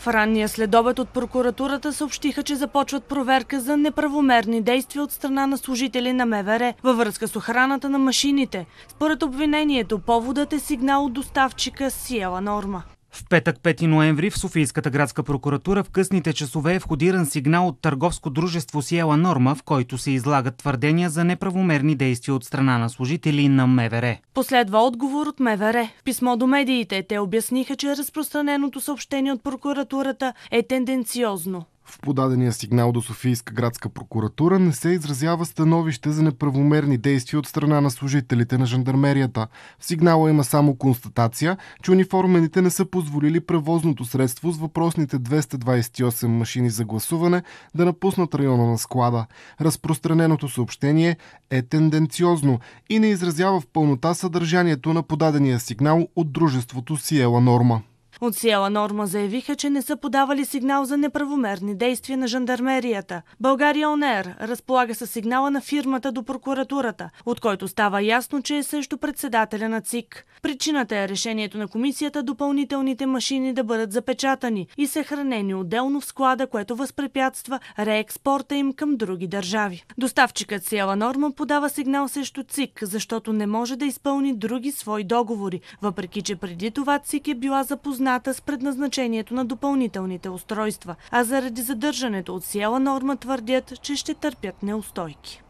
В ранния следобед от прокуратурата съобщиха, че започват проверка за неправомерни действия от страна на служители на МВР във връзка с охраната на машините. Според обвинението, поводът е сигнал от доставчика Сиела Норма. В петък 5 ноември в Софийската градска прокуратура в късните часове е входиран сигнал от търговско дружество Сиела Норма, в който се излагат твърдения за неправомерни действия от страна на служители на МВР. Последва отговор от МВР. В писмо до медиите те обясниха, че разпространеното съобщение от прокуратурата е тенденциозно. В подадения сигнал до Софийска градска прокуратура не се изразява становище за неправомерни действия от страна на служителите на жандармерията. В сигнала има само констатация, че униформените не са позволили превозното средство с въпросните 228 машини за гласуване да напуснат района на склада. Разпространеното съобщение е тенденциозно и не изразява в пълнота съдържанието на подадения сигнал от дружеството Сиела Норма. От Сиела Норма заявиха, че не са подавали сигнал за неправомерни действия на жандармерията. България ОНЕР разполага със сигнала на фирмата до прокуратурата, от който става ясно, че е също председателя на ЦИК. Причината е решението на комисията допълнителните машини да бъдат запечатани и съхранени отделно в склада, което възпрепятства реекспорта им към други държави. Доставчикът Сиела Норма подава сигнал срещу ЦИК, защото не може да изпълни други свои договори, въпреки че преди това ЦИК е била запозната общината с предназначението на допълнителните устройства, а заради задържането от сила норма твърдят, че ще търпят неустойки.